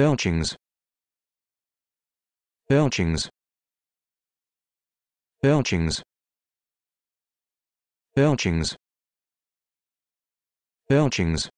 Belchings. Belchings. Belchings. Belchings. Belchings.